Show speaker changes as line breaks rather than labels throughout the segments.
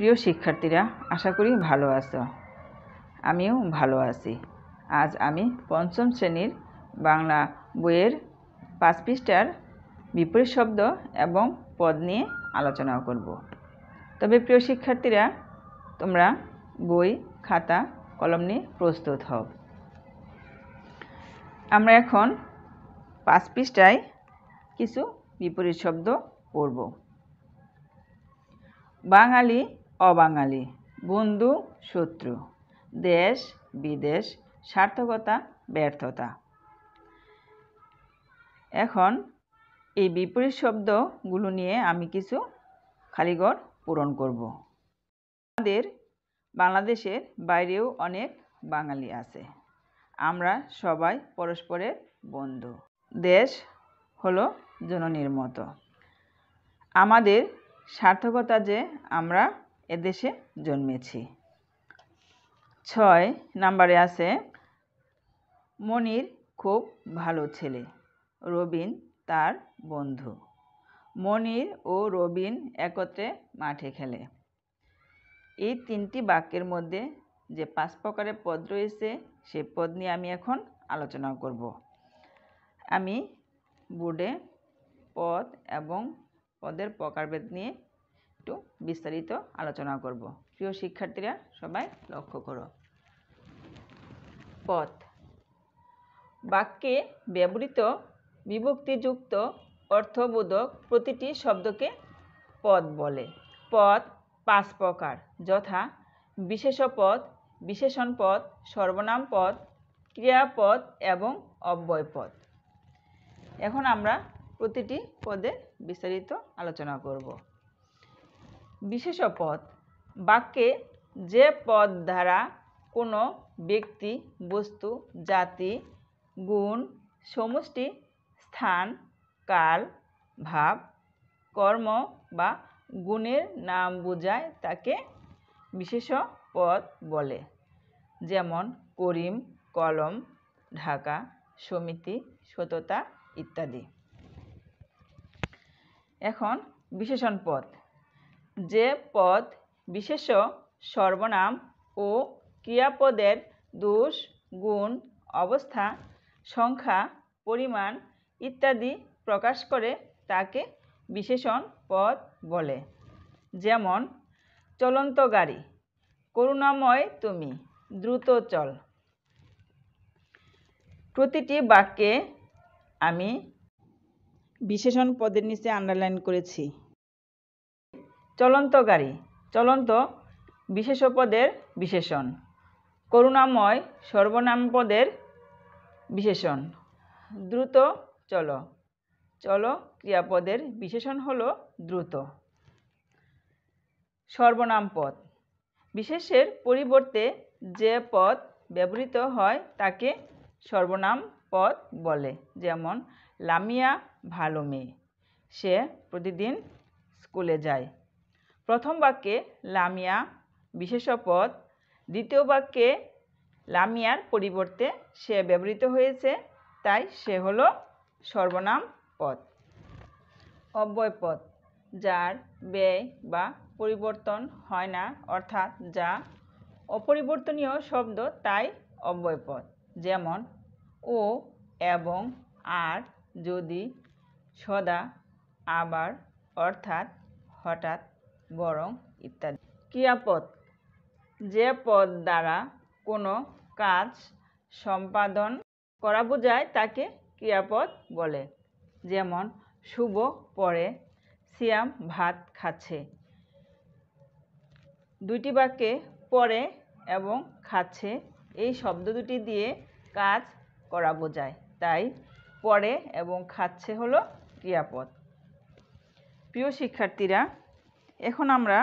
প্রিয় শিক্ষার্থীরা আশা করি ভালো আছো আমিও ভালো আছি আজ আমি পঞ্চম শ্রেণীর বাংলা বইয়ের পাঁচ পৃষ্ঠার বিপরীত শব্দ এবং পদ নিয়ে আলোচনা করব তবে প্রিয় শিক্ষার্থীরা তোমরা বই খাতা কলম নিয়ে প্রস্তুত হও আমরা এখন পাঁচ পৃষ্ঠায় কিছু বিপরীত শব্দ পড়ব বাঙালি অবাঙালি বন্ধু শত্রু দেশ বিদেশ সার্থকতা ব্যর্থতা এখন এই বিপরীত শব্দগুলো নিয়ে আমি কিছু খালিগর পূরণ করব আমাদের বাংলাদেশের বাইরেও অনেক বাঙালি আছে আমরা সবাই পরস্পরের বন্ধু দেশ হলো জননীর মতো আমাদের সার্থকতা যে আমরা এদেশে জন্মেছি ছয় নাম্বারে আছে মনির খুব ভালো ছেলে রবিন তার বন্ধু মনির ও রবিন একত্রে মাঠে খেলে এই তিনটি বাক্যের মধ্যে যে পাঁচ প্রকারের পদ রয়েছে সেই পদ নিয়ে আমি এখন আলোচনা করব আমি বোর্ডে পদ এবং পদের প্রকারভেদ নিয়ে বিস্তারিত আলোচনা করব প্রিয় শিক্ষার্থীরা সবাই লক্ষ্য করো পথ বাক্যে ব্যবহৃত বিভক্তিযুক্ত অর্থবোধক প্রতিটি শব্দকে পদ বলে পদ পাঁচ প্রকার যথা বিশেষ পদ বিশেষণ পদ সর্বনাম পদ ক্রিয়াপদ এবং অব্যয় পদ এখন আমরা প্রতিটি পদের বিস্তারিত আলোচনা করব বিশেষ পদ বাক্যে যে পদ দ্বারা কোনো ব্যক্তি বস্তু জাতি গুণ সমষ্টি স্থান কাল ভাব কর্ম বা গুণের নাম বোঝায় তাকে বিশেষ পদ বলে যেমন করিম কলম ঢাকা সমিতি সততা ইত্যাদি এখন বিশেষণ পদ যে পদ বিশেষ সর্বনাম ও ক্রিয়াপদের দোষ গুণ অবস্থা সংখ্যা পরিমাণ ইত্যাদি প্রকাশ করে তাকে বিশেষণ পদ বলে যেমন চলন্ত গাড়ি করুণাময় তুমি দ্রুত চল প্রতিটি বাক্যে আমি বিশেষণ পদের নিচে আন্ডারলাইন করেছি চলন্ত গাড়ি চলন্ত বিশেষপদের বিশেষণ করুণাময় সর্বনাম পদের বিশেষণ দ্রুত চল চল ক্রিয়াপদের বিশেষণ হলো দ্রুত সর্বনাম পদ বিশেষের পরিবর্তে যে পদ ব্যবহৃত হয় তাকে সর্বনাম পদ বলে যেমন লামিয়া ভালো মেয়ে সে প্রতিদিন স্কুলে যায় প্রথম বাক্যে লামিয়া বিশেষ পদ দ্বিতীয় বাক্যে লামিয়ার পরিবর্তে সে ব্যবহৃত হয়েছে তাই সে হলো সর্বনাম পদ অব্যয় পদ যার ব্যয় বা পরিবর্তন হয় না অর্থাৎ যা অপরিবর্তনীয় শব্দ তাই অব্যয় পদ যেমন ও এবং আর যদি সদা আবার অর্থাৎ হঠাৎ বরং ইত্যাদি ক্রিয়াপদ যে পদ দ্বারা কোনো কাজ সম্পাদন করা বোঝায় তাকে ক্রিয়াপদ বলে যেমন শুভ পরে সিয়াম ভাত খাচ্ছে দুইটি বাক্যে পরে এবং খাচ্ছে এই শব্দ দুটি দিয়ে কাজ করা বোঝায় তাই পরে এবং খাচ্ছে হলো ক্রিয়াপদ প্রিয় শিক্ষার্থীরা এখন আমরা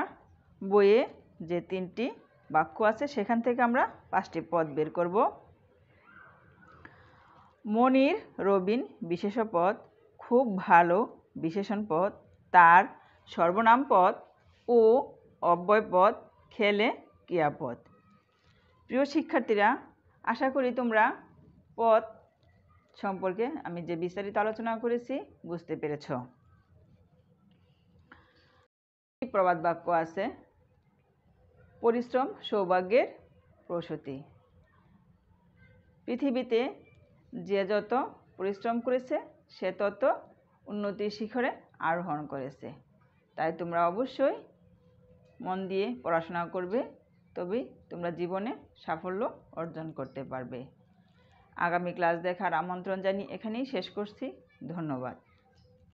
বইয়ে যে তিনটি বাক্য আছে সেখান থেকে আমরা পাঁচটি পদ বের করব মনির রবিন বিশেষ পদ খুব ভালো বিশেষণ পদ তার সর্বনাম পদ ও অব্যয় পদ খেলে ক্রিয়াপদ প্রিয় শিক্ষার্থীরা আশা করি তোমরা পদ সম্পর্কে আমি যে বিস্তারিত আলোচনা করেছি বুঝতে পেরেছ প্রবাদ বাক্য আছে পরিশ্রম সৌভাগ্যের প্রসূতি পৃথিবীতে যে যত পরিশ্রম করেছে সে তত উন্নতির শিখরে আরোহণ করেছে তাই তোমরা অবশ্যই মন দিয়ে পড়াশোনা করবে তবে তোমরা জীবনে সাফল্য অর্জন করতে পারবে আগামী ক্লাস দেখার আমন্ত্রণ জানিয়ে এখানেই শেষ করছি ধন্যবাদ